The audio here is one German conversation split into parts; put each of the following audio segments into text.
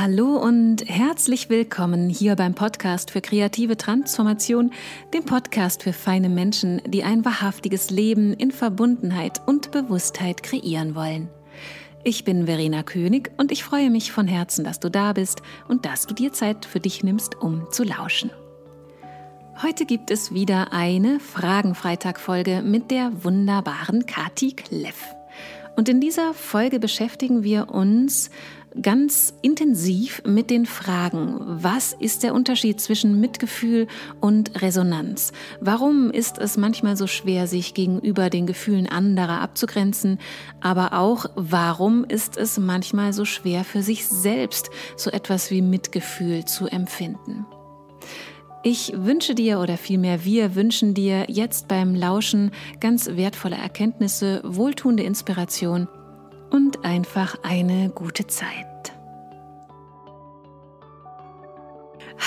Hallo und herzlich willkommen hier beim Podcast für kreative Transformation, dem Podcast für feine Menschen, die ein wahrhaftiges Leben in Verbundenheit und Bewusstheit kreieren wollen. Ich bin Verena König und ich freue mich von Herzen, dass du da bist und dass du dir Zeit für dich nimmst, um zu lauschen. Heute gibt es wieder eine Fragenfreitag-Folge mit der wunderbaren Kati Kleff. Und in dieser Folge beschäftigen wir uns ganz intensiv mit den Fragen, was ist der Unterschied zwischen Mitgefühl und Resonanz? Warum ist es manchmal so schwer, sich gegenüber den Gefühlen anderer abzugrenzen? Aber auch, warum ist es manchmal so schwer für sich selbst, so etwas wie Mitgefühl zu empfinden? Ich wünsche dir oder vielmehr wir wünschen dir jetzt beim Lauschen ganz wertvolle Erkenntnisse, wohltuende Inspiration und einfach eine gute Zeit.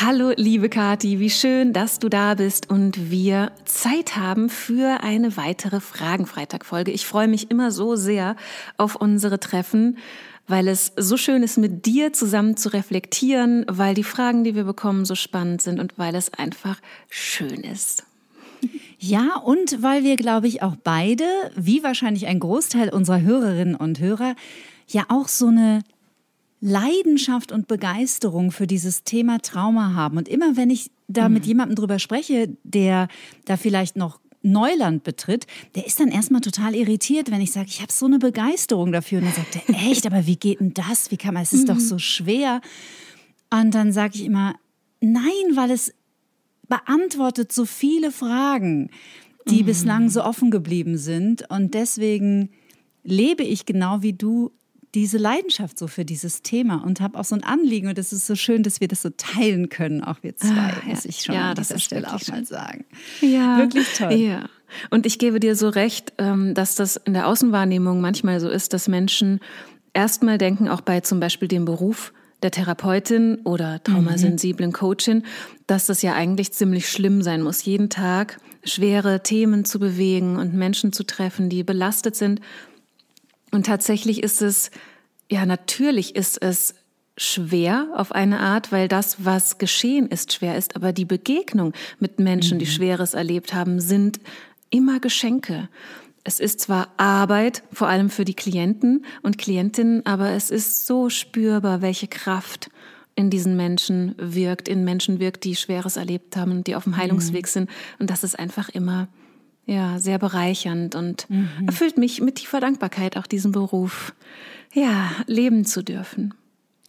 Hallo liebe Kati, wie schön, dass du da bist und wir Zeit haben für eine weitere Fragenfreitag-Folge. Ich freue mich immer so sehr auf unsere Treffen, weil es so schön ist, mit dir zusammen zu reflektieren, weil die Fragen, die wir bekommen, so spannend sind und weil es einfach schön ist. Ja, und weil wir, glaube ich, auch beide, wie wahrscheinlich ein Großteil unserer Hörerinnen und Hörer, ja auch so eine Leidenschaft und Begeisterung für dieses Thema Trauma haben. Und immer wenn ich da mhm. mit jemandem drüber spreche, der da vielleicht noch Neuland betritt, der ist dann erstmal total irritiert, wenn ich sage, ich habe so eine Begeisterung dafür. Und dann sagt er, echt, aber wie geht denn das? Wie kann man, es ist mhm. doch so schwer. Und dann sage ich immer, nein, weil es beantwortet so viele Fragen, die mhm. bislang so offen geblieben sind. Und deswegen lebe ich genau wie du diese Leidenschaft so für dieses Thema und habe auch so ein Anliegen und es ist so schön, dass wir das so teilen können, auch wir ah, zwei, ah, muss ich schon ja, an dieser Stelle auch mal sagen. Ja, wirklich toll. Ja. Und ich gebe dir so recht, ähm, dass das in der Außenwahrnehmung manchmal so ist, dass Menschen erstmal denken, auch bei zum Beispiel dem Beruf, der Therapeutin oder traumasensiblen mhm. Coachin, dass das ja eigentlich ziemlich schlimm sein muss, jeden Tag schwere Themen zu bewegen und Menschen zu treffen, die belastet sind. Und tatsächlich ist es, ja, natürlich ist es schwer auf eine Art, weil das, was geschehen ist, schwer ist. Aber die Begegnung mit Menschen, die mhm. Schweres erlebt haben, sind immer Geschenke. Es ist zwar Arbeit, vor allem für die Klienten und Klientinnen, aber es ist so spürbar, welche Kraft in diesen Menschen wirkt, in Menschen wirkt, die Schweres erlebt haben und die auf dem Heilungsweg mhm. sind. Und das ist einfach immer ja, sehr bereichernd und mhm. erfüllt mich mit tiefer Dankbarkeit, auch diesen Beruf ja, leben zu dürfen.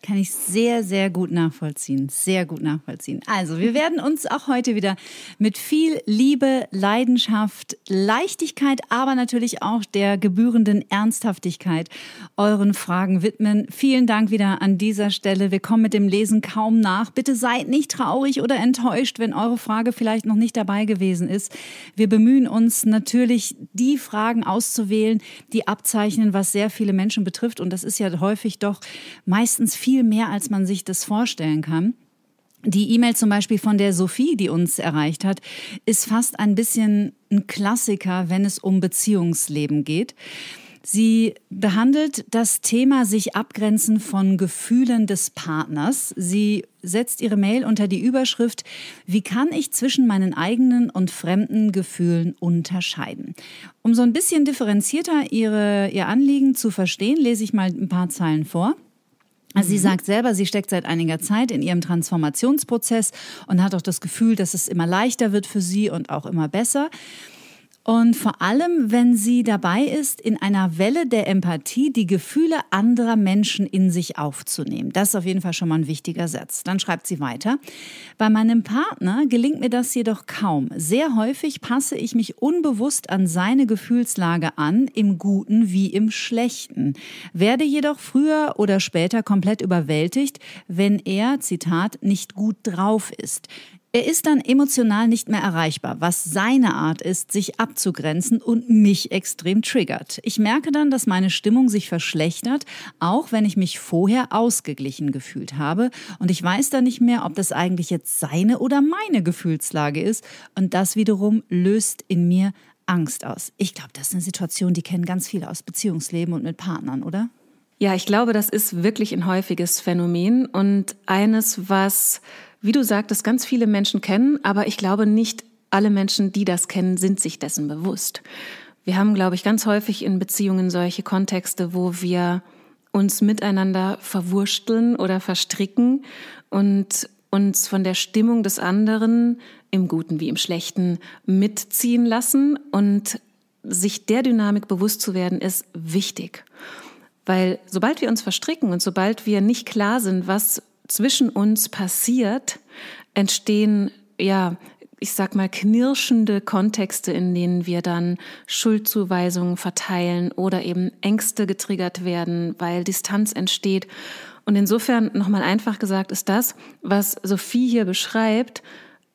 Kann ich sehr, sehr gut nachvollziehen. Sehr gut nachvollziehen. Also, wir werden uns auch heute wieder mit viel Liebe, Leidenschaft, Leichtigkeit, aber natürlich auch der gebührenden Ernsthaftigkeit euren Fragen widmen. Vielen Dank wieder an dieser Stelle. Wir kommen mit dem Lesen kaum nach. Bitte seid nicht traurig oder enttäuscht, wenn eure Frage vielleicht noch nicht dabei gewesen ist. Wir bemühen uns natürlich, die Fragen auszuwählen, die abzeichnen, was sehr viele Menschen betrifft. Und das ist ja häufig doch meistens viel viel mehr, als man sich das vorstellen kann. Die E-Mail zum Beispiel von der Sophie, die uns erreicht hat, ist fast ein bisschen ein Klassiker, wenn es um Beziehungsleben geht. Sie behandelt das Thema sich abgrenzen von Gefühlen des Partners. Sie setzt ihre Mail unter die Überschrift, wie kann ich zwischen meinen eigenen und fremden Gefühlen unterscheiden? Um so ein bisschen differenzierter ihre, ihr Anliegen zu verstehen, lese ich mal ein paar Zeilen vor. Also sie mhm. sagt selber, sie steckt seit einiger Zeit in ihrem Transformationsprozess und hat auch das Gefühl, dass es immer leichter wird für sie und auch immer besser. Und vor allem, wenn sie dabei ist, in einer Welle der Empathie die Gefühle anderer Menschen in sich aufzunehmen. Das ist auf jeden Fall schon mal ein wichtiger Satz. Dann schreibt sie weiter. Bei meinem Partner gelingt mir das jedoch kaum. Sehr häufig passe ich mich unbewusst an seine Gefühlslage an, im Guten wie im Schlechten. Werde jedoch früher oder später komplett überwältigt, wenn er, Zitat, nicht gut drauf ist. Er ist dann emotional nicht mehr erreichbar, was seine Art ist, sich abzugrenzen und mich extrem triggert. Ich merke dann, dass meine Stimmung sich verschlechtert, auch wenn ich mich vorher ausgeglichen gefühlt habe. Und ich weiß dann nicht mehr, ob das eigentlich jetzt seine oder meine Gefühlslage ist. Und das wiederum löst in mir Angst aus. Ich glaube, das ist eine Situation, die kennen ganz viele aus Beziehungsleben und mit Partnern, oder? Ja, ich glaube, das ist wirklich ein häufiges Phänomen und eines, was wie du sagtest, ganz viele Menschen kennen, aber ich glaube nicht alle Menschen, die das kennen, sind sich dessen bewusst. Wir haben, glaube ich, ganz häufig in Beziehungen solche Kontexte, wo wir uns miteinander verwursteln oder verstricken und uns von der Stimmung des anderen im Guten wie im Schlechten mitziehen lassen und sich der Dynamik bewusst zu werden, ist wichtig. Weil sobald wir uns verstricken und sobald wir nicht klar sind, was zwischen uns passiert, entstehen ja ich sag mal, knirschende Kontexte, in denen wir dann Schuldzuweisungen verteilen oder eben Ängste getriggert werden, weil Distanz entsteht. Und insofern, nochmal einfach gesagt, ist das, was Sophie hier beschreibt,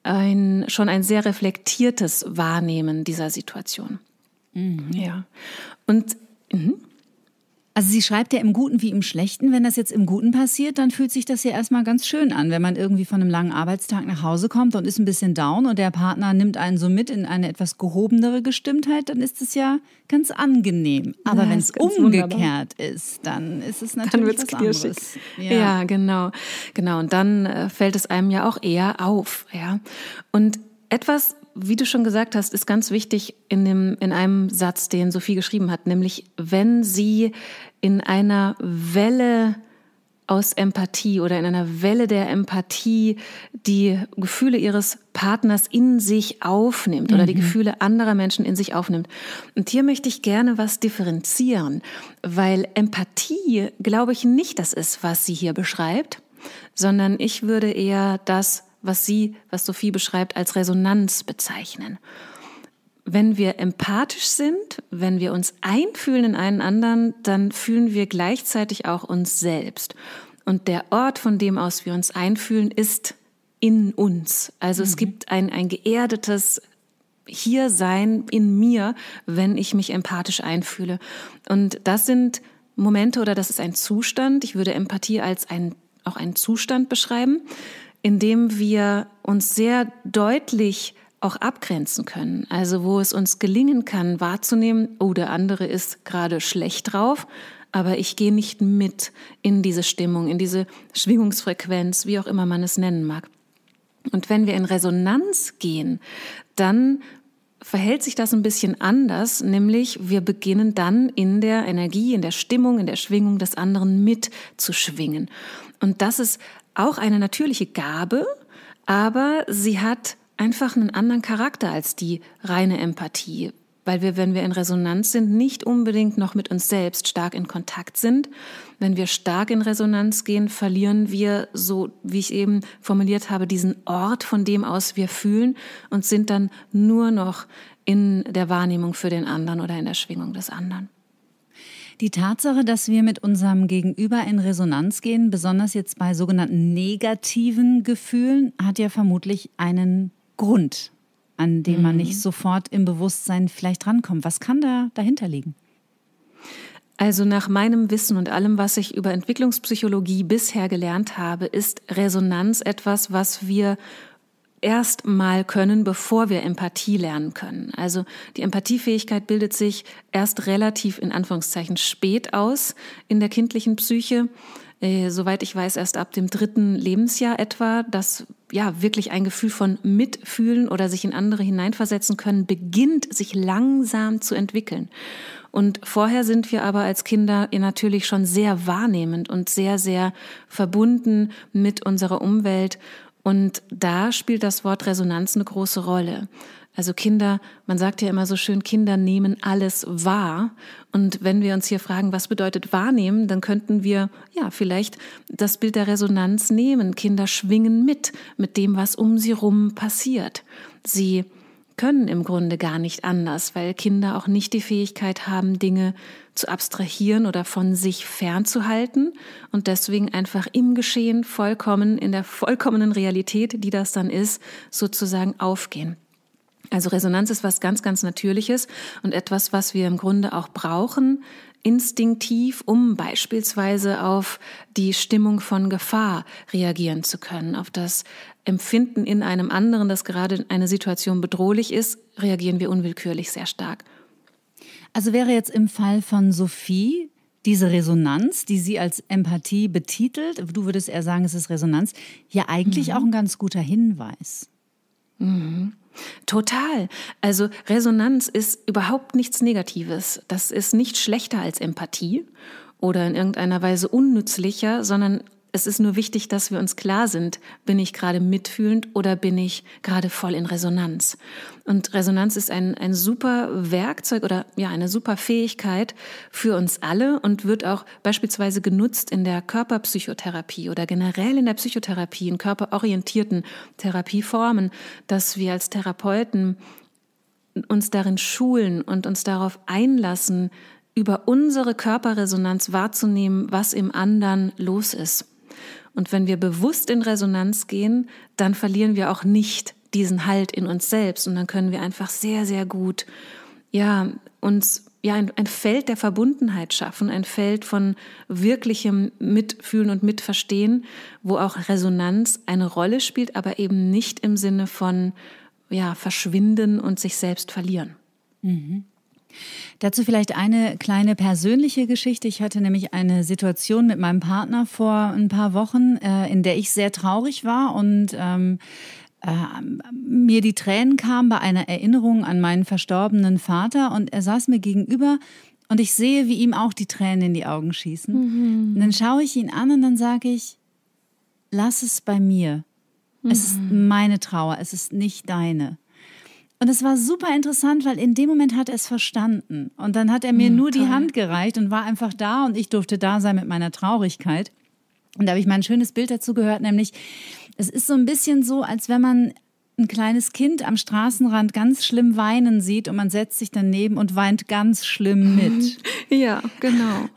ein, schon ein sehr reflektiertes Wahrnehmen dieser Situation. Mhm. Ja. Und. Mh. Also sie schreibt ja im Guten wie im Schlechten. Wenn das jetzt im Guten passiert, dann fühlt sich das ja erstmal ganz schön an, wenn man irgendwie von einem langen Arbeitstag nach Hause kommt und ist ein bisschen down und der Partner nimmt einen so mit in eine etwas gehobenere Gestimmtheit, dann ist es ja ganz angenehm. Aber ja, wenn es umgekehrt wunderbar. ist, dann ist es natürlich dann wird's was Ja. ja, genau. Genau. Und dann äh, fällt es einem ja auch eher auf. Ja. Und etwas, wie du schon gesagt hast, ist ganz wichtig in, dem, in einem Satz, den Sophie geschrieben hat, nämlich wenn sie in einer Welle aus Empathie oder in einer Welle der Empathie die Gefühle ihres Partners in sich aufnimmt mhm. oder die mhm. Gefühle anderer Menschen in sich aufnimmt. Und hier möchte ich gerne was differenzieren, weil Empathie, glaube ich, nicht das ist, was sie hier beschreibt, sondern ich würde eher das was sie, was Sophie beschreibt, als Resonanz bezeichnen. Wenn wir empathisch sind, wenn wir uns einfühlen in einen anderen, dann fühlen wir gleichzeitig auch uns selbst. Und der Ort, von dem aus wir uns einfühlen, ist in uns. Also mhm. es gibt ein, ein geerdetes Hiersein in mir, wenn ich mich empathisch einfühle. Und das sind Momente oder das ist ein Zustand. Ich würde Empathie als ein, auch einen Zustand beschreiben, indem wir uns sehr deutlich auch abgrenzen können. Also wo es uns gelingen kann, wahrzunehmen, oh, der andere ist gerade schlecht drauf, aber ich gehe nicht mit in diese Stimmung, in diese Schwingungsfrequenz, wie auch immer man es nennen mag. Und wenn wir in Resonanz gehen, dann verhält sich das ein bisschen anders, nämlich wir beginnen dann in der Energie, in der Stimmung, in der Schwingung des anderen mitzuschwingen. Und das ist auch eine natürliche Gabe, aber sie hat einfach einen anderen Charakter als die reine Empathie, weil wir, wenn wir in Resonanz sind, nicht unbedingt noch mit uns selbst stark in Kontakt sind. Wenn wir stark in Resonanz gehen, verlieren wir, so wie ich eben formuliert habe, diesen Ort, von dem aus wir fühlen und sind dann nur noch in der Wahrnehmung für den anderen oder in der Schwingung des anderen. Die Tatsache, dass wir mit unserem Gegenüber in Resonanz gehen, besonders jetzt bei sogenannten negativen Gefühlen, hat ja vermutlich einen Grund, an dem mhm. man nicht sofort im Bewusstsein vielleicht rankommt. Was kann da dahinter liegen? Also nach meinem Wissen und allem, was ich über Entwicklungspsychologie bisher gelernt habe, ist Resonanz etwas, was wir erst mal können, bevor wir Empathie lernen können. Also die Empathiefähigkeit bildet sich erst relativ in Anführungszeichen spät aus in der kindlichen Psyche. Äh, soweit ich weiß, erst ab dem dritten Lebensjahr etwa, dass ja wirklich ein Gefühl von Mitfühlen oder sich in andere hineinversetzen können beginnt, sich langsam zu entwickeln. Und vorher sind wir aber als Kinder natürlich schon sehr wahrnehmend und sehr, sehr verbunden mit unserer Umwelt und da spielt das Wort Resonanz eine große Rolle. Also Kinder, man sagt ja immer so schön, Kinder nehmen alles wahr. Und wenn wir uns hier fragen, was bedeutet wahrnehmen, dann könnten wir ja vielleicht das Bild der Resonanz nehmen. Kinder schwingen mit, mit dem, was um sie rum passiert. Sie können im Grunde gar nicht anders, weil Kinder auch nicht die Fähigkeit haben, Dinge zu abstrahieren oder von sich fernzuhalten und deswegen einfach im Geschehen vollkommen, in der vollkommenen Realität, die das dann ist, sozusagen aufgehen. Also Resonanz ist was ganz, ganz Natürliches und etwas, was wir im Grunde auch brauchen, instinktiv, um beispielsweise auf die Stimmung von Gefahr reagieren zu können, auf das Empfinden in einem anderen, dass gerade eine Situation bedrohlich ist, reagieren wir unwillkürlich sehr stark. Also wäre jetzt im Fall von Sophie diese Resonanz, die sie als Empathie betitelt, du würdest eher sagen, es ist Resonanz, ja eigentlich mhm. auch ein ganz guter Hinweis. Mhm. Total. Also Resonanz ist überhaupt nichts Negatives. Das ist nicht schlechter als Empathie oder in irgendeiner Weise unnützlicher, sondern es ist nur wichtig, dass wir uns klar sind, bin ich gerade mitfühlend oder bin ich gerade voll in Resonanz. Und Resonanz ist ein, ein super Werkzeug oder ja, eine super Fähigkeit für uns alle und wird auch beispielsweise genutzt in der Körperpsychotherapie oder generell in der Psychotherapie, in körperorientierten Therapieformen, dass wir als Therapeuten uns darin schulen und uns darauf einlassen, über unsere Körperresonanz wahrzunehmen, was im anderen los ist. Und wenn wir bewusst in Resonanz gehen, dann verlieren wir auch nicht diesen Halt in uns selbst und dann können wir einfach sehr, sehr gut, ja, uns ja, ein, ein Feld der Verbundenheit schaffen, ein Feld von wirklichem Mitfühlen und Mitverstehen, wo auch Resonanz eine Rolle spielt, aber eben nicht im Sinne von ja, verschwinden und sich selbst verlieren. Mhm. Dazu vielleicht eine kleine persönliche Geschichte. Ich hatte nämlich eine Situation mit meinem Partner vor ein paar Wochen, äh, in der ich sehr traurig war und ähm, äh, mir die Tränen kamen bei einer Erinnerung an meinen verstorbenen Vater und er saß mir gegenüber und ich sehe, wie ihm auch die Tränen in die Augen schießen. Mhm. Und dann schaue ich ihn an und dann sage ich, lass es bei mir. Mhm. Es ist mhm. meine Trauer, es ist nicht deine. Und es war super interessant, weil in dem Moment hat er es verstanden. Und dann hat er mir mhm, nur toll. die Hand gereicht und war einfach da und ich durfte da sein mit meiner Traurigkeit. Und da habe ich mal ein schönes Bild dazu gehört, nämlich es ist so ein bisschen so, als wenn man ein kleines Kind am Straßenrand ganz schlimm weinen sieht und man setzt sich daneben und weint ganz schlimm mit. Ja, genau.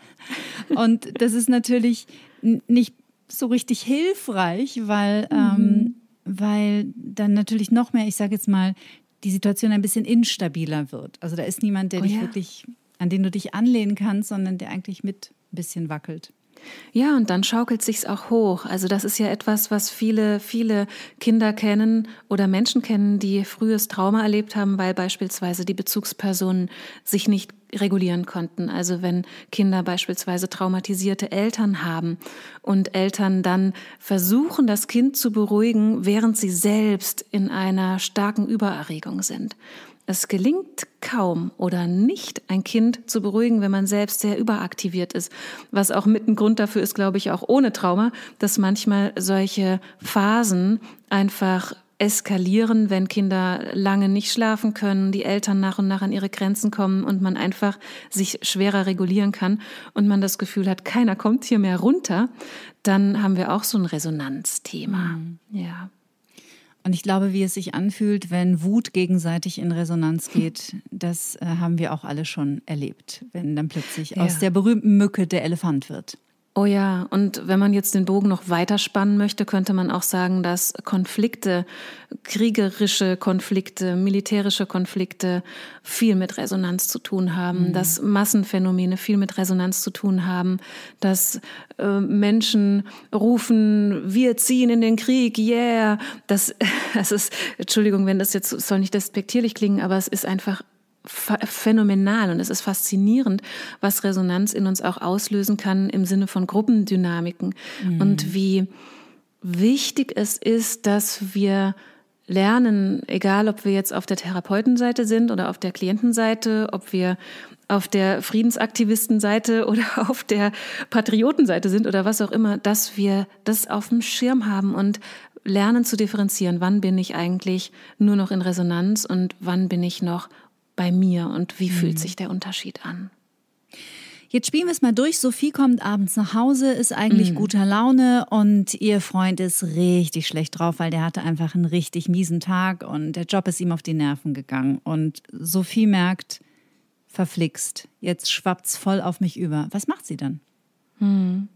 Und das ist natürlich nicht so richtig hilfreich, weil, mhm. ähm, weil dann natürlich noch mehr, ich sage jetzt mal, die Situation ein bisschen instabiler wird. Also da ist niemand, der oh, dich ja. wirklich, an den du dich anlehnen kannst, sondern der eigentlich mit ein bisschen wackelt. Ja, und dann schaukelt sich's auch hoch. Also das ist ja etwas, was viele, viele Kinder kennen oder Menschen kennen, die frühes Trauma erlebt haben, weil beispielsweise die Bezugspersonen sich nicht regulieren konnten. Also wenn Kinder beispielsweise traumatisierte Eltern haben und Eltern dann versuchen, das Kind zu beruhigen, während sie selbst in einer starken Übererregung sind. Es gelingt kaum oder nicht, ein Kind zu beruhigen, wenn man selbst sehr überaktiviert ist. Was auch mit ein Grund dafür ist, glaube ich, auch ohne Trauma, dass manchmal solche Phasen einfach eskalieren, wenn Kinder lange nicht schlafen können, die Eltern nach und nach an ihre Grenzen kommen und man einfach sich schwerer regulieren kann und man das Gefühl hat, keiner kommt hier mehr runter, dann haben wir auch so ein Resonanzthema. Mhm. Ja. Und ich glaube, wie es sich anfühlt, wenn Wut gegenseitig in Resonanz hm. geht, das äh, haben wir auch alle schon erlebt, wenn dann plötzlich ja. aus der berühmten Mücke der Elefant wird. Oh ja, und wenn man jetzt den Bogen noch weiter spannen möchte, könnte man auch sagen, dass Konflikte, kriegerische Konflikte, militärische Konflikte viel mit Resonanz zu tun haben, mhm. dass Massenphänomene viel mit Resonanz zu tun haben, dass äh, Menschen rufen, wir ziehen in den Krieg, yeah. Das, das ist, Entschuldigung, wenn das jetzt soll nicht despektierlich klingen, aber es ist einfach phänomenal und es ist faszinierend, was Resonanz in uns auch auslösen kann im Sinne von Gruppendynamiken mhm. und wie wichtig es ist, dass wir lernen, egal ob wir jetzt auf der Therapeutenseite sind oder auf der Klientenseite, ob wir auf der Friedensaktivistenseite oder auf der Patriotenseite sind oder was auch immer, dass wir das auf dem Schirm haben und lernen zu differenzieren, wann bin ich eigentlich nur noch in Resonanz und wann bin ich noch bei mir und wie mhm. fühlt sich der Unterschied an? Jetzt spielen wir es mal durch. Sophie kommt abends nach Hause, ist eigentlich mhm. guter Laune und ihr Freund ist richtig schlecht drauf, weil der hatte einfach einen richtig miesen Tag und der Job ist ihm auf die Nerven gegangen. Und Sophie merkt, verflixt, jetzt schwappt es voll auf mich über. Was macht sie dann? Mhm.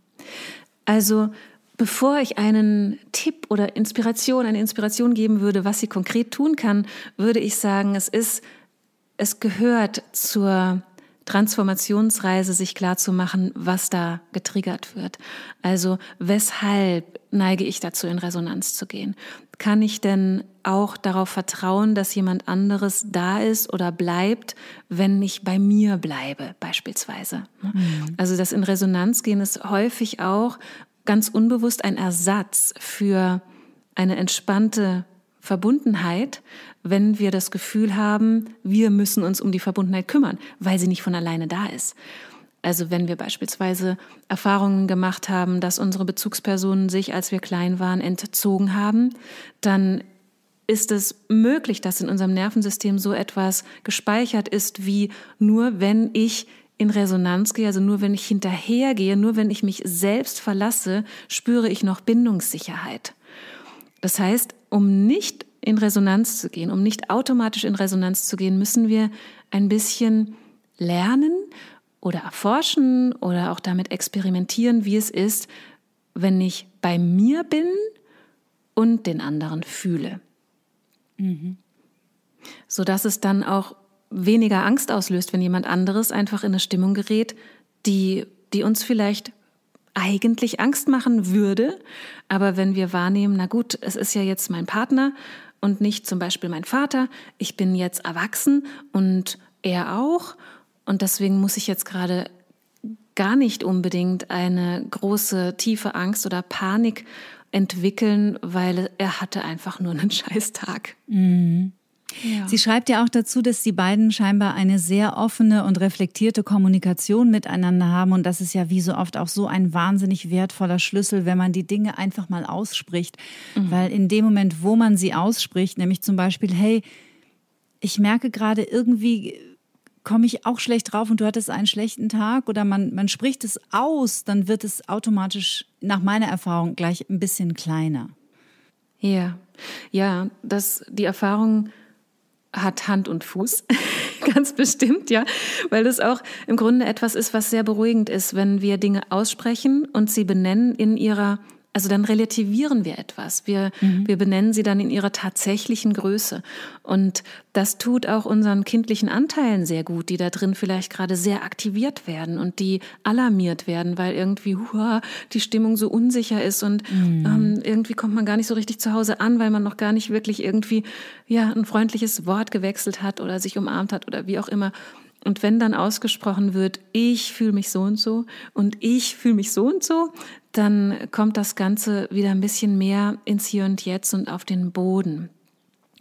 Also, Bevor ich einen Tipp oder Inspiration, eine Inspiration geben würde, was sie konkret tun kann, würde ich sagen, es ist es gehört zur Transformationsreise, sich klarzumachen, was da getriggert wird. Also weshalb neige ich dazu, in Resonanz zu gehen? Kann ich denn auch darauf vertrauen, dass jemand anderes da ist oder bleibt, wenn ich bei mir bleibe, beispielsweise? Ne? Mhm. Also das in Resonanz gehen ist häufig auch ganz unbewusst ein Ersatz für eine entspannte Verbundenheit, wenn wir das Gefühl haben, wir müssen uns um die Verbundenheit kümmern, weil sie nicht von alleine da ist. Also wenn wir beispielsweise Erfahrungen gemacht haben, dass unsere Bezugspersonen sich, als wir klein waren, entzogen haben, dann ist es möglich, dass in unserem Nervensystem so etwas gespeichert ist wie nur wenn ich in Resonanz gehe, also nur wenn ich hinterhergehe, nur wenn ich mich selbst verlasse, spüre ich noch Bindungssicherheit. Das heißt, um nicht in Resonanz zu gehen, um nicht automatisch in Resonanz zu gehen, müssen wir ein bisschen lernen oder erforschen oder auch damit experimentieren, wie es ist, wenn ich bei mir bin und den anderen fühle. Mhm. Sodass es dann auch weniger Angst auslöst, wenn jemand anderes einfach in eine Stimmung gerät, die, die uns vielleicht eigentlich Angst machen würde. Aber wenn wir wahrnehmen, na gut, es ist ja jetzt mein Partner und nicht zum Beispiel mein Vater, ich bin jetzt erwachsen und er auch und deswegen muss ich jetzt gerade gar nicht unbedingt eine große, tiefe Angst oder Panik entwickeln, weil er hatte einfach nur einen Scheißtag. Mhm. Ja. Sie schreibt ja auch dazu, dass die beiden scheinbar eine sehr offene und reflektierte Kommunikation miteinander haben. Und das ist ja wie so oft auch so ein wahnsinnig wertvoller Schlüssel, wenn man die Dinge einfach mal ausspricht. Mhm. Weil in dem Moment, wo man sie ausspricht, nämlich zum Beispiel, hey, ich merke gerade irgendwie komme ich auch schlecht drauf und du hattest einen schlechten Tag oder man, man spricht es aus, dann wird es automatisch nach meiner Erfahrung gleich ein bisschen kleiner. Ja, ja, dass die Erfahrung hat Hand und Fuß, ganz bestimmt, ja, weil das auch im Grunde etwas ist, was sehr beruhigend ist, wenn wir Dinge aussprechen und sie benennen in ihrer also dann relativieren wir etwas. Wir, mhm. wir benennen sie dann in ihrer tatsächlichen Größe. Und das tut auch unseren kindlichen Anteilen sehr gut, die da drin vielleicht gerade sehr aktiviert werden und die alarmiert werden, weil irgendwie hua, die Stimmung so unsicher ist und mhm. ähm, irgendwie kommt man gar nicht so richtig zu Hause an, weil man noch gar nicht wirklich irgendwie ja ein freundliches Wort gewechselt hat oder sich umarmt hat oder wie auch immer. Und wenn dann ausgesprochen wird, ich fühle mich so und so und ich fühle mich so und so, dann kommt das Ganze wieder ein bisschen mehr ins Hier und Jetzt und auf den Boden.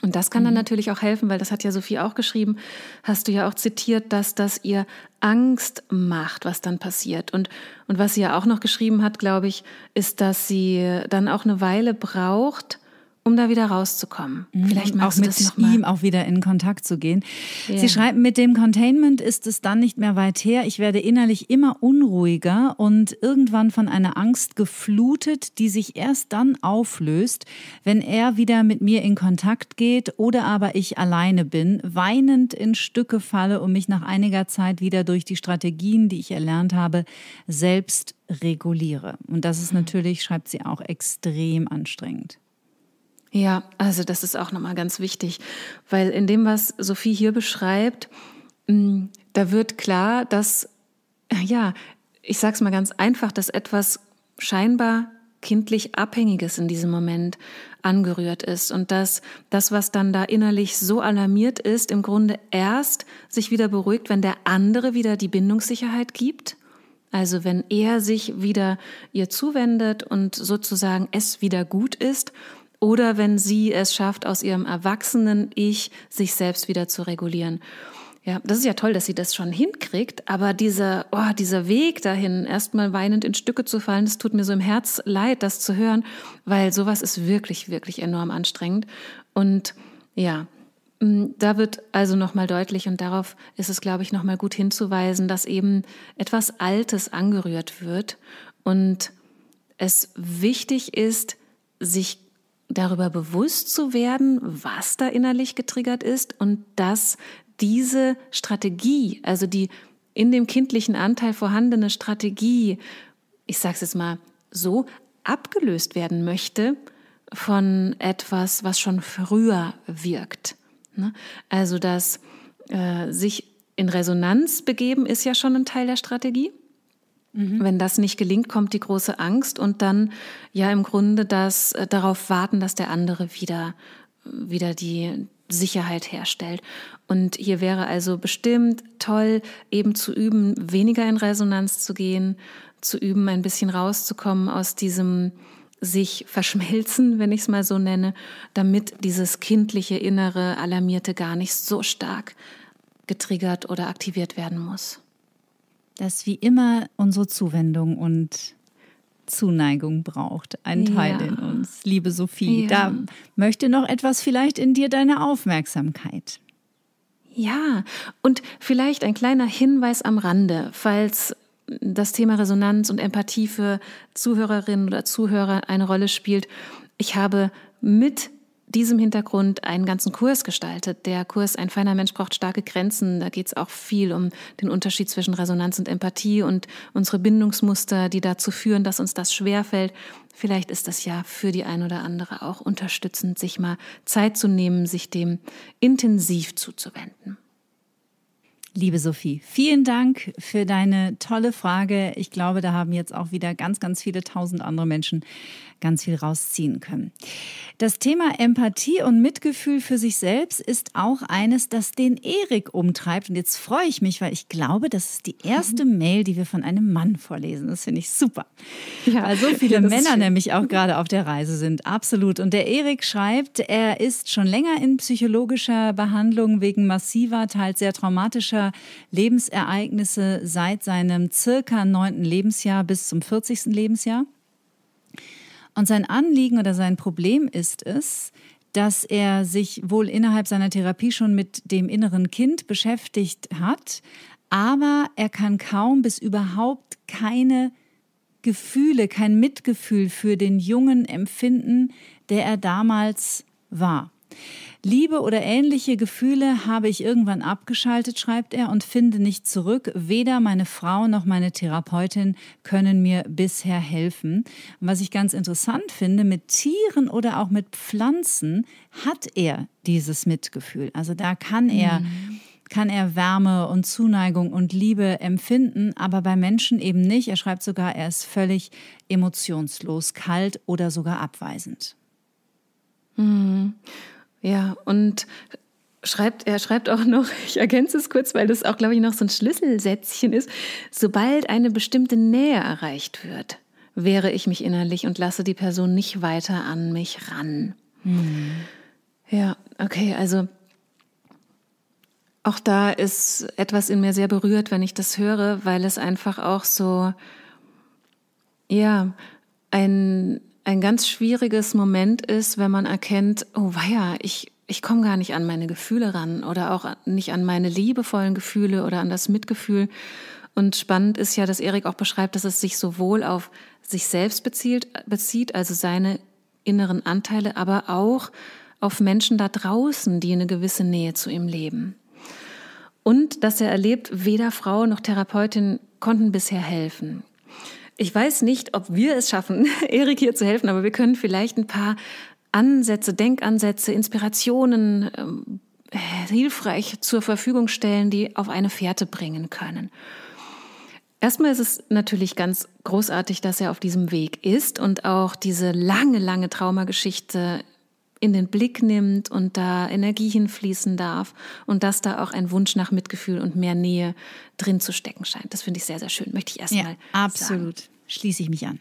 Und das kann dann mhm. natürlich auch helfen, weil das hat ja Sophie auch geschrieben, hast du ja auch zitiert, dass das ihr Angst macht, was dann passiert. Und, und was sie ja auch noch geschrieben hat, glaube ich, ist, dass sie dann auch eine Weile braucht, um da wieder rauszukommen. Mhm. Vielleicht magst auch mit das noch mal. ihm auch wieder in Kontakt zu gehen. Ja. Sie schreiben, mit dem Containment ist es dann nicht mehr weit her. Ich werde innerlich immer unruhiger und irgendwann von einer Angst geflutet, die sich erst dann auflöst, wenn er wieder mit mir in Kontakt geht oder aber ich alleine bin, weinend in Stücke falle und mich nach einiger Zeit wieder durch die Strategien, die ich erlernt habe, selbst reguliere. Und das ist natürlich, schreibt sie auch, extrem anstrengend. Ja, also das ist auch nochmal ganz wichtig, weil in dem, was Sophie hier beschreibt, mm, da wird klar, dass, ja, ich sage es mal ganz einfach, dass etwas scheinbar kindlich Abhängiges in diesem Moment angerührt ist und dass das, was dann da innerlich so alarmiert ist, im Grunde erst sich wieder beruhigt, wenn der andere wieder die Bindungssicherheit gibt. Also wenn er sich wieder ihr zuwendet und sozusagen es wieder gut ist oder wenn sie es schafft, aus ihrem erwachsenen Ich sich selbst wieder zu regulieren. Ja, das ist ja toll, dass sie das schon hinkriegt, aber dieser, oh, dieser Weg dahin, erstmal weinend in Stücke zu fallen, das tut mir so im Herz leid, das zu hören, weil sowas ist wirklich, wirklich enorm anstrengend. Und ja, mm, da wird also nochmal deutlich und darauf ist es, glaube ich, nochmal gut hinzuweisen, dass eben etwas Altes angerührt wird und es wichtig ist, sich darüber bewusst zu werden, was da innerlich getriggert ist und dass diese Strategie, also die in dem kindlichen Anteil vorhandene Strategie, ich sage es jetzt mal so, abgelöst werden möchte von etwas, was schon früher wirkt. Ne? Also dass äh, sich in Resonanz begeben ist ja schon ein Teil der Strategie. Mhm. Wenn das nicht gelingt, kommt die große Angst und dann ja im Grunde das äh, darauf warten, dass der andere wieder, wieder die Sicherheit herstellt. Und hier wäre also bestimmt toll, eben zu üben, weniger in Resonanz zu gehen, zu üben, ein bisschen rauszukommen aus diesem sich verschmelzen, wenn ich es mal so nenne, damit dieses kindliche innere Alarmierte gar nicht so stark getriggert oder aktiviert werden muss das wie immer unsere Zuwendung und Zuneigung braucht, ein Teil in uns. Liebe Sophie, ja. da möchte noch etwas vielleicht in dir deine Aufmerksamkeit. Ja, und vielleicht ein kleiner Hinweis am Rande, falls das Thema Resonanz und Empathie für Zuhörerinnen oder Zuhörer eine Rolle spielt. Ich habe mit diesem Hintergrund einen ganzen Kurs gestaltet. Der Kurs Ein feiner Mensch braucht starke Grenzen. Da geht es auch viel um den Unterschied zwischen Resonanz und Empathie und unsere Bindungsmuster, die dazu führen, dass uns das schwerfällt. Vielleicht ist das ja für die ein oder andere auch unterstützend, sich mal Zeit zu nehmen, sich dem intensiv zuzuwenden. Liebe Sophie, vielen Dank für deine tolle Frage. Ich glaube, da haben jetzt auch wieder ganz, ganz viele tausend andere Menschen ganz viel rausziehen können. Das Thema Empathie und Mitgefühl für sich selbst ist auch eines, das den Erik umtreibt. Und jetzt freue ich mich, weil ich glaube, das ist die erste mhm. Mail, die wir von einem Mann vorlesen. Das finde ich super. Ja, weil so viele Männer nämlich auch gerade auf der Reise sind. Absolut. Und der Erik schreibt, er ist schon länger in psychologischer Behandlung wegen massiver, teils sehr traumatischer wichtigster Lebensereignisse seit seinem circa neunten Lebensjahr bis zum 40. Lebensjahr. Und sein Anliegen oder sein Problem ist es, dass er sich wohl innerhalb seiner Therapie schon mit dem inneren Kind beschäftigt hat, aber er kann kaum bis überhaupt keine Gefühle, kein Mitgefühl für den Jungen empfinden, der er damals war. Liebe oder ähnliche Gefühle habe ich irgendwann abgeschaltet, schreibt er, und finde nicht zurück. Weder meine Frau noch meine Therapeutin können mir bisher helfen. was ich ganz interessant finde, mit Tieren oder auch mit Pflanzen hat er dieses Mitgefühl. Also da kann er. Mhm kann er Wärme und Zuneigung und Liebe empfinden, aber bei Menschen eben nicht. Er schreibt sogar, er ist völlig emotionslos, kalt oder sogar abweisend. Mhm. Ja, und schreibt, er schreibt auch noch, ich ergänze es kurz, weil das auch, glaube ich, noch so ein Schlüsselsätzchen ist, sobald eine bestimmte Nähe erreicht wird, wehre ich mich innerlich und lasse die Person nicht weiter an mich ran. Mhm. Ja, okay, also auch da ist etwas in mir sehr berührt, wenn ich das höre, weil es einfach auch so, ja, ein, ein ganz schwieriges Moment ist, wenn man erkennt, oh weia, ich, ich komme gar nicht an meine Gefühle ran oder auch nicht an meine liebevollen Gefühle oder an das Mitgefühl. Und spannend ist ja, dass Erik auch beschreibt, dass es sich sowohl auf sich selbst bezieht, bezieht also seine inneren Anteile, aber auch auf Menschen da draußen, die eine gewisse Nähe zu ihm leben. Und dass er erlebt, weder Frau noch Therapeutin konnten bisher helfen. Ich weiß nicht, ob wir es schaffen, Erik hier zu helfen, aber wir können vielleicht ein paar Ansätze, Denkansätze, Inspirationen ähm, äh, hilfreich zur Verfügung stellen, die auf eine Fährte bringen können. Erstmal ist es natürlich ganz großartig, dass er auf diesem Weg ist und auch diese lange, lange Traumageschichte in den Blick nimmt und da Energie hinfließen darf und dass da auch ein Wunsch nach Mitgefühl und mehr Nähe drin zu stecken scheint. Das finde ich sehr, sehr schön. Möchte ich erstmal. Ja, absolut. Sagen. Schließe ich mich an.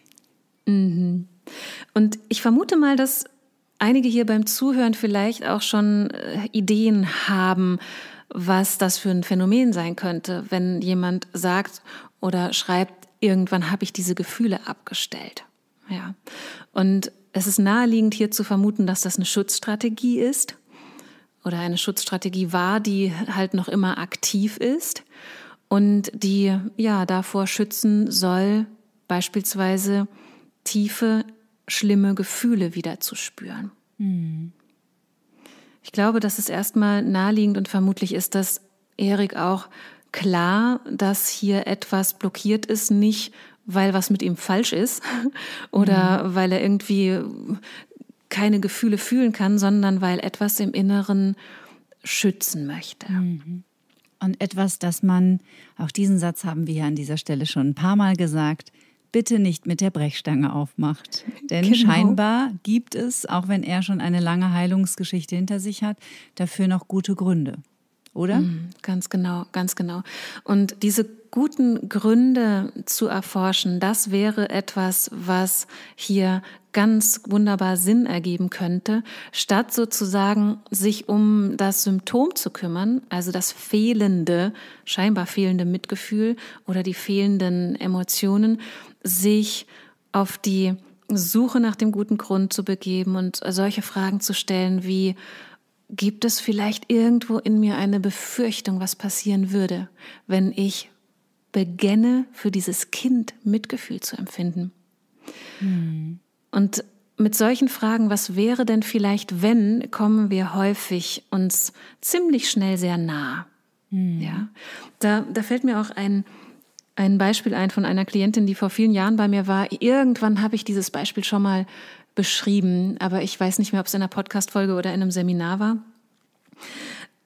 Mhm. Und ich vermute mal, dass einige hier beim Zuhören vielleicht auch schon äh, Ideen haben, was das für ein Phänomen sein könnte, wenn jemand sagt oder schreibt, irgendwann habe ich diese Gefühle abgestellt. Ja. Und es ist naheliegend hier zu vermuten, dass das eine Schutzstrategie ist oder eine Schutzstrategie war, die halt noch immer aktiv ist und die ja davor schützen soll, beispielsweise tiefe, schlimme Gefühle wieder zu spüren. Mhm. Ich glaube, dass es erstmal naheliegend und vermutlich ist dass Erik auch klar, dass hier etwas blockiert ist, nicht weil was mit ihm falsch ist oder mhm. weil er irgendwie keine Gefühle fühlen kann, sondern weil etwas im Inneren schützen möchte. Mhm. Und etwas, das man, auch diesen Satz haben wir ja an dieser Stelle schon ein paar Mal gesagt, bitte nicht mit der Brechstange aufmacht. Denn genau. scheinbar gibt es, auch wenn er schon eine lange Heilungsgeschichte hinter sich hat, dafür noch gute Gründe oder? Mhm, ganz genau, ganz genau. Und diese guten Gründe zu erforschen, das wäre etwas, was hier ganz wunderbar Sinn ergeben könnte, statt sozusagen sich um das Symptom zu kümmern, also das fehlende, scheinbar fehlende Mitgefühl oder die fehlenden Emotionen, sich auf die Suche nach dem guten Grund zu begeben und solche Fragen zu stellen wie, gibt es vielleicht irgendwo in mir eine Befürchtung, was passieren würde, wenn ich beginne, für dieses Kind Mitgefühl zu empfinden. Mhm. Und mit solchen Fragen, was wäre denn vielleicht, wenn, kommen wir häufig uns ziemlich schnell sehr nah. Mhm. Ja? Da, da fällt mir auch ein, ein Beispiel ein von einer Klientin, die vor vielen Jahren bei mir war. Irgendwann habe ich dieses Beispiel schon mal beschrieben, aber ich weiß nicht mehr, ob es in einer Podcast-Folge oder in einem Seminar war.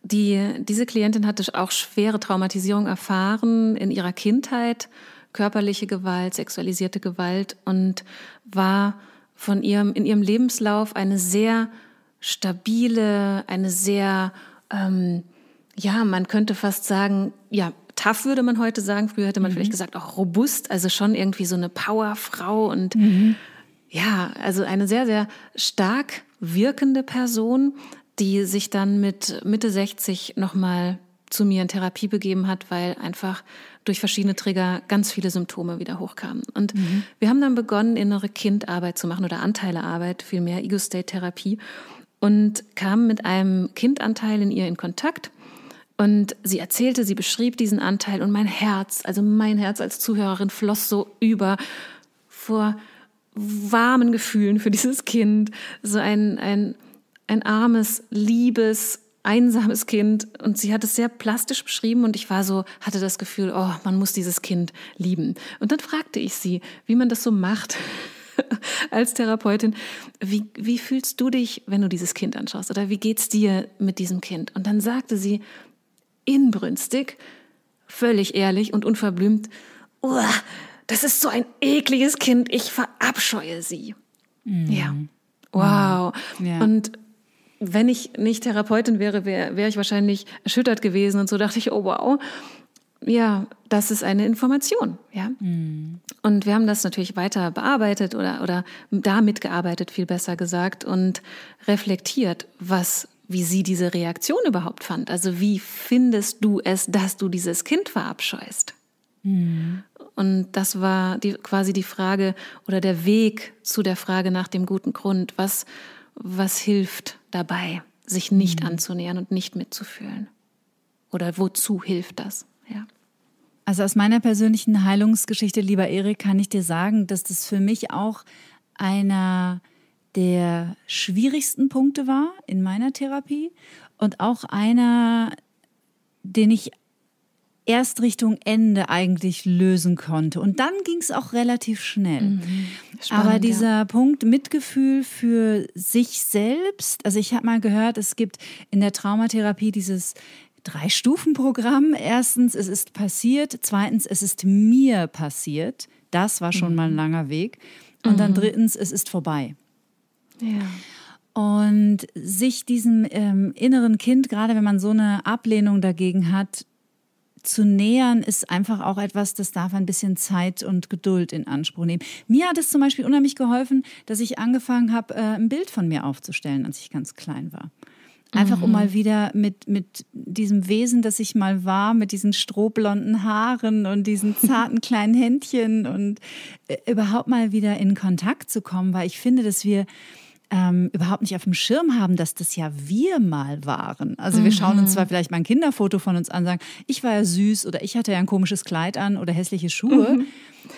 Die, diese Klientin hatte auch schwere Traumatisierung erfahren in ihrer Kindheit, körperliche Gewalt, sexualisierte Gewalt und war von ihrem, in ihrem Lebenslauf eine sehr stabile, eine sehr, ähm, ja, man könnte fast sagen, ja, tough würde man heute sagen. Früher hätte man mhm. vielleicht gesagt, auch robust, also schon irgendwie so eine Powerfrau und mhm ja, also eine sehr, sehr stark wirkende Person, die sich dann mit Mitte 60 nochmal zu mir in Therapie begeben hat, weil einfach durch verschiedene Trigger ganz viele Symptome wieder hochkamen. Und mhm. wir haben dann begonnen, innere Kindarbeit zu machen oder Anteilearbeit, vielmehr Ego-State-Therapie und kamen mit einem Kindanteil in ihr in Kontakt. Und sie erzählte, sie beschrieb diesen Anteil und mein Herz, also mein Herz als Zuhörerin floss so über vor warmen Gefühlen für dieses Kind, so ein, ein, ein armes, liebes, einsames Kind. Und sie hat es sehr plastisch beschrieben und ich war so, hatte das Gefühl, oh, man muss dieses Kind lieben. Und dann fragte ich sie, wie man das so macht als Therapeutin. Wie, wie fühlst du dich, wenn du dieses Kind anschaust? Oder wie geht's dir mit diesem Kind? Und dann sagte sie inbrünstig, völlig ehrlich und unverblümt, Uah, das ist so ein ekliges Kind, ich verabscheue sie. Mhm. Ja. Mhm. Wow. Ja. Und wenn ich nicht Therapeutin wäre, wäre wär ich wahrscheinlich erschüttert gewesen und so dachte ich, oh wow. Ja, das ist eine Information, ja. Mhm. Und wir haben das natürlich weiter bearbeitet oder, oder da mitgearbeitet, viel besser gesagt, und reflektiert, was wie sie diese Reaktion überhaupt fand. Also wie findest du es, dass du dieses Kind verabscheust? Mhm. Und das war die, quasi die Frage oder der Weg zu der Frage nach dem guten Grund. Was, was hilft dabei, sich nicht mhm. anzunähern und nicht mitzufühlen? Oder wozu hilft das? Ja. Also aus meiner persönlichen Heilungsgeschichte, lieber Erik, kann ich dir sagen, dass das für mich auch einer der schwierigsten Punkte war in meiner Therapie und auch einer, den ich erst Richtung Ende eigentlich lösen konnte. Und dann ging es auch relativ schnell. Mhm. Spannend, Aber dieser ja. Punkt Mitgefühl für sich selbst, also ich habe mal gehört, es gibt in der Traumatherapie dieses Drei-Stufen-Programm. Erstens, es ist passiert. Zweitens, es ist mir passiert. Das war schon mhm. mal ein langer Weg. Und mhm. dann drittens, es ist vorbei. Ja. Und sich diesem ähm, inneren Kind, gerade wenn man so eine Ablehnung dagegen hat, zu nähern, ist einfach auch etwas, das darf ein bisschen Zeit und Geduld in Anspruch nehmen. Mir hat es zum Beispiel unheimlich geholfen, dass ich angefangen habe, äh, ein Bild von mir aufzustellen, als ich ganz klein war. Einfach um mhm. mal wieder mit, mit diesem Wesen, das ich mal war, mit diesen strohblonden Haaren und diesen zarten kleinen Händchen und äh, überhaupt mal wieder in Kontakt zu kommen, weil ich finde, dass wir ähm, überhaupt nicht auf dem Schirm haben, dass das ja wir mal waren. Also wir schauen uns mhm. zwar vielleicht mal ein Kinderfoto von uns an, sagen, ich war ja süß oder ich hatte ja ein komisches Kleid an oder hässliche Schuhe. Mhm.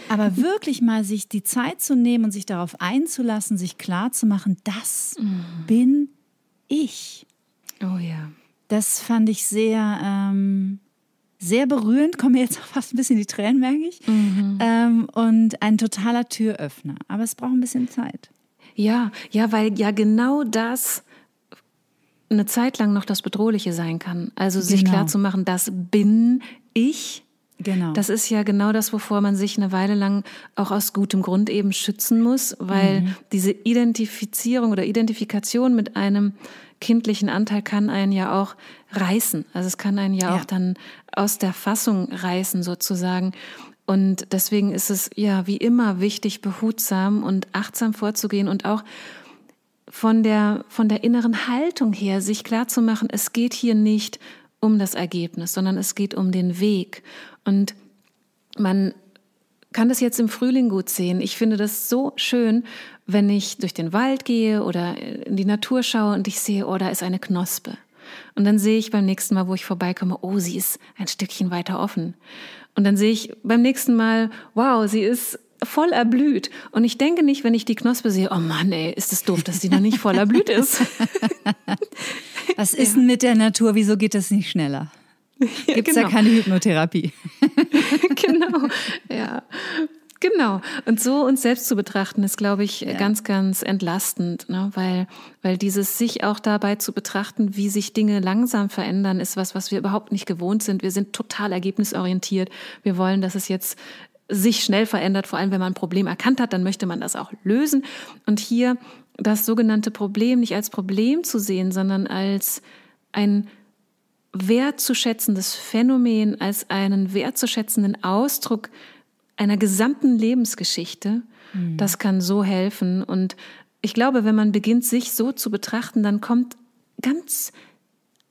Aber wirklich mal sich die Zeit zu nehmen und sich darauf einzulassen, sich klarzumachen, das mhm. bin ich. Oh ja. Das fand ich sehr, ähm, sehr berührend, kommen mir jetzt auch fast ein bisschen die Tränen, merke ich. Mhm. Ähm, und ein totaler Türöffner. Aber es braucht ein bisschen Zeit. Ja, ja, weil ja genau das eine Zeit lang noch das Bedrohliche sein kann. Also sich genau. klar zu machen, das bin ich. Genau. Das ist ja genau das, wovor man sich eine Weile lang auch aus gutem Grund eben schützen muss, weil mhm. diese Identifizierung oder Identifikation mit einem kindlichen Anteil kann einen ja auch reißen. Also es kann einen ja, ja. auch dann aus der Fassung reißen sozusagen. Und deswegen ist es ja wie immer wichtig, behutsam und achtsam vorzugehen und auch von der, von der inneren Haltung her sich klar zu machen, es geht hier nicht um das Ergebnis, sondern es geht um den Weg. Und man kann das jetzt im Frühling gut sehen. Ich finde das so schön, wenn ich durch den Wald gehe oder in die Natur schaue und ich sehe, oh, da ist eine Knospe. Und dann sehe ich beim nächsten Mal, wo ich vorbeikomme, oh, sie ist ein Stückchen weiter offen. Und dann sehe ich beim nächsten Mal, wow, sie ist voll erblüht. Und ich denke nicht, wenn ich die Knospe sehe, oh Mann, ey, ist das doof, dass die noch nicht voll erblüht ist. Was ist denn mit der Natur? Wieso geht das nicht schneller? Gibt es ja, genau. da keine Hypnotherapie? genau, ja. Genau. Und so uns selbst zu betrachten, ist, glaube ich, ja. ganz, ganz entlastend, ne? weil, weil dieses sich auch dabei zu betrachten, wie sich Dinge langsam verändern, ist was, was wir überhaupt nicht gewohnt sind. Wir sind total ergebnisorientiert. Wir wollen, dass es jetzt sich schnell verändert, vor allem wenn man ein Problem erkannt hat, dann möchte man das auch lösen. Und hier das sogenannte Problem nicht als Problem zu sehen, sondern als ein wertzuschätzendes Phänomen, als einen wertzuschätzenden Ausdruck einer gesamten Lebensgeschichte, mhm. das kann so helfen. Und ich glaube, wenn man beginnt, sich so zu betrachten, dann kommt ganz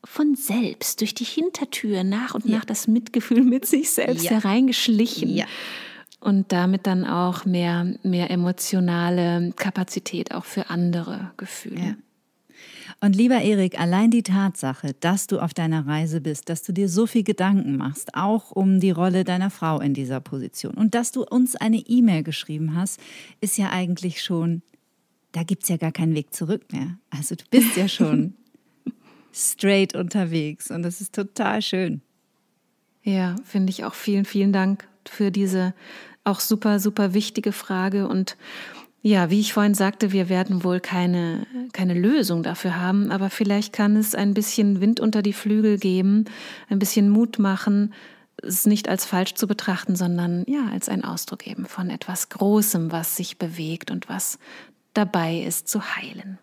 von selbst durch die Hintertür nach und ja. nach das Mitgefühl mit sich selbst ja. hereingeschlichen. Ja. Und damit dann auch mehr, mehr emotionale Kapazität auch für andere Gefühle. Und lieber Erik, allein die Tatsache, dass du auf deiner Reise bist, dass du dir so viel Gedanken machst, auch um die Rolle deiner Frau in dieser Position und dass du uns eine E-Mail geschrieben hast, ist ja eigentlich schon, da gibt es ja gar keinen Weg zurück mehr. Also du bist ja schon straight unterwegs und das ist total schön. Ja, finde ich auch. Vielen, vielen Dank für diese auch super, super wichtige Frage und ja, wie ich vorhin sagte, wir werden wohl keine, keine Lösung dafür haben, aber vielleicht kann es ein bisschen Wind unter die Flügel geben, ein bisschen Mut machen, es nicht als falsch zu betrachten, sondern ja, als ein Ausdruck eben von etwas Großem, was sich bewegt und was dabei ist zu heilen.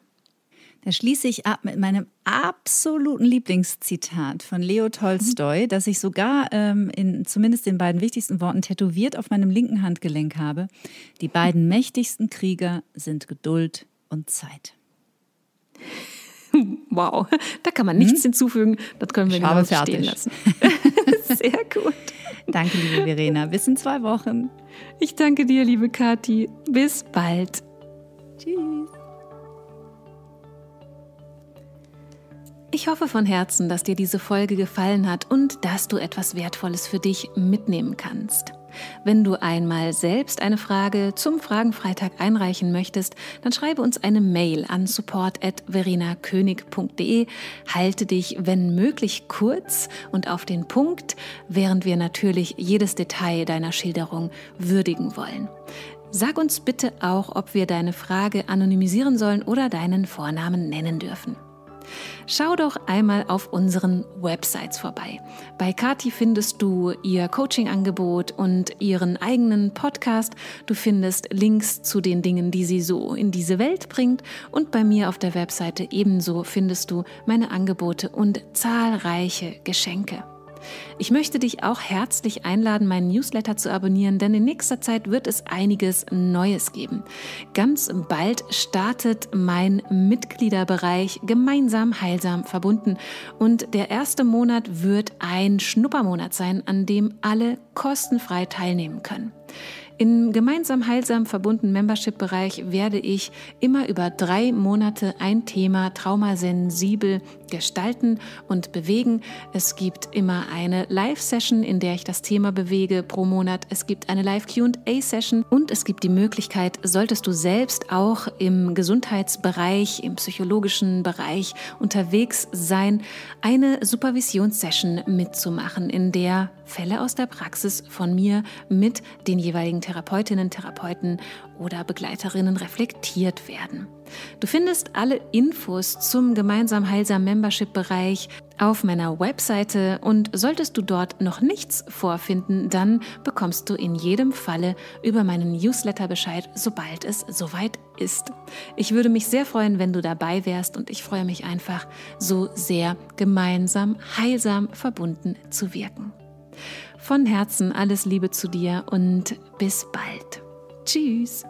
Da schließe ich ab mit meinem absoluten Lieblingszitat von Leo Tolstoi, mhm. das ich sogar ähm, in zumindest den beiden wichtigsten Worten tätowiert auf meinem linken Handgelenk habe. Die beiden mhm. mächtigsten Krieger sind Geduld und Zeit. Wow, da kann man nichts mhm. hinzufügen. Das können wir genau stehen lassen. Sehr gut. Danke, liebe Verena. Bis in zwei Wochen. Ich danke dir, liebe Kathi. Bis bald. Tschüss. Ich hoffe von Herzen, dass dir diese Folge gefallen hat und dass du etwas Wertvolles für dich mitnehmen kannst. Wenn du einmal selbst eine Frage zum Fragenfreitag einreichen möchtest, dann schreibe uns eine Mail an support.verinakönig.de. Halte dich, wenn möglich, kurz und auf den Punkt, während wir natürlich jedes Detail deiner Schilderung würdigen wollen. Sag uns bitte auch, ob wir deine Frage anonymisieren sollen oder deinen Vornamen nennen dürfen. Schau doch einmal auf unseren Websites vorbei. Bei Kati findest du ihr Coaching-Angebot und ihren eigenen Podcast. Du findest Links zu den Dingen, die sie so in diese Welt bringt. Und bei mir auf der Webseite ebenso findest du meine Angebote und zahlreiche Geschenke. Ich möchte dich auch herzlich einladen, meinen Newsletter zu abonnieren, denn in nächster Zeit wird es einiges Neues geben. Ganz bald startet mein Mitgliederbereich gemeinsam heilsam verbunden und der erste Monat wird ein Schnuppermonat sein, an dem alle kostenfrei teilnehmen können. Im gemeinsam heilsam verbunden Membership-Bereich werde ich immer über drei Monate ein Thema traumasensibel gestalten und bewegen. Es gibt immer eine Live-Session, in der ich das Thema bewege pro Monat. Es gibt eine Live-QA-Session und es gibt die Möglichkeit, solltest du selbst auch im Gesundheitsbereich, im psychologischen Bereich unterwegs sein, eine Supervisions-Session mitzumachen, in der Fälle aus der Praxis von mir mit den jeweiligen Therapeutinnen, Therapeuten oder Begleiterinnen reflektiert werden. Du findest alle Infos zum gemeinsam heilsam Membership Bereich auf meiner Webseite und solltest du dort noch nichts vorfinden, dann bekommst du in jedem Falle über meinen Newsletter Bescheid, sobald es soweit ist. Ich würde mich sehr freuen, wenn du dabei wärst und ich freue mich einfach so sehr, gemeinsam heilsam verbunden zu wirken. Von Herzen alles Liebe zu dir und bis bald. Tschüss.